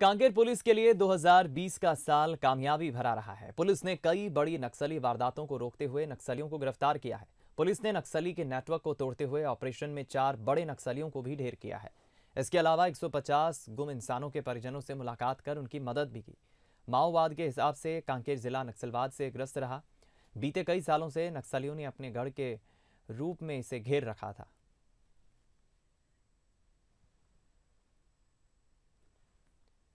Kanker police के लिए 2020 का साल कामयाबी भरा रहा है पुलिस ने कई बड़ी नक्सली वारदातों को रोकते हुए नक्सलियों को गिरफ्तार किया है पुलिस ने नक्सली के नेटवर्क को तोड़ते हुए ऑपरेशन में चार बड़े नक्सलियों को भी ढेर किया है इसके अलावा 150 गुम इंसानों के परिजनों से मुलाकात कर उनकी मदद भी की माओवाद के हिसाब से कांकेर जिला नक्सलवाद से ग्रस्त रहा बीते कई सालों से नक्सलियों ने अपने गढ़ के रूप में इसे घेर रखा था